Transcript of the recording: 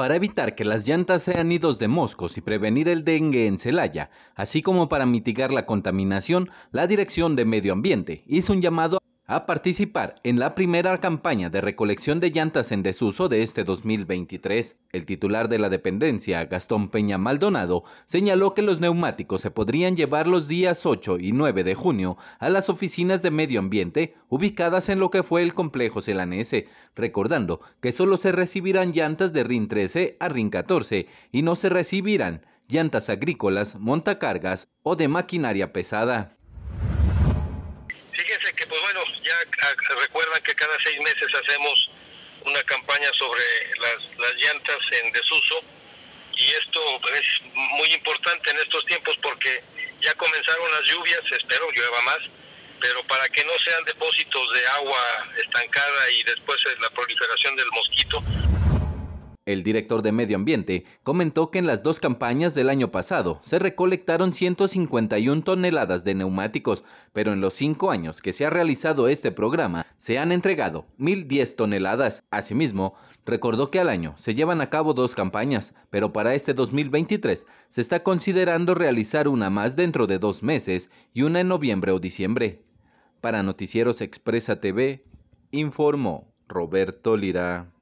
Para evitar que las llantas sean nidos de moscos y prevenir el dengue en Celaya, así como para mitigar la contaminación, la Dirección de Medio Ambiente hizo un llamado a a participar en la primera campaña de recolección de llantas en desuso de este 2023. El titular de la dependencia, Gastón Peña Maldonado, señaló que los neumáticos se podrían llevar los días 8 y 9 de junio a las oficinas de medio ambiente ubicadas en lo que fue el complejo celanese, recordando que solo se recibirán llantas de RIN 13 a RIN 14 y no se recibirán llantas agrícolas, montacargas o de maquinaria pesada. Pues bueno, ya recuerdan que cada seis meses hacemos una campaña sobre las, las llantas en desuso y esto es muy importante en estos tiempos porque ya comenzaron las lluvias, espero llueva más, pero para que no sean depósitos de agua estancada y después eh, la proliferación del mosquito, el director de Medio Ambiente comentó que en las dos campañas del año pasado se recolectaron 151 toneladas de neumáticos, pero en los cinco años que se ha realizado este programa se han entregado 1.010 toneladas. Asimismo, recordó que al año se llevan a cabo dos campañas, pero para este 2023 se está considerando realizar una más dentro de dos meses y una en noviembre o diciembre. Para Noticieros Expresa TV, informo Roberto Lira.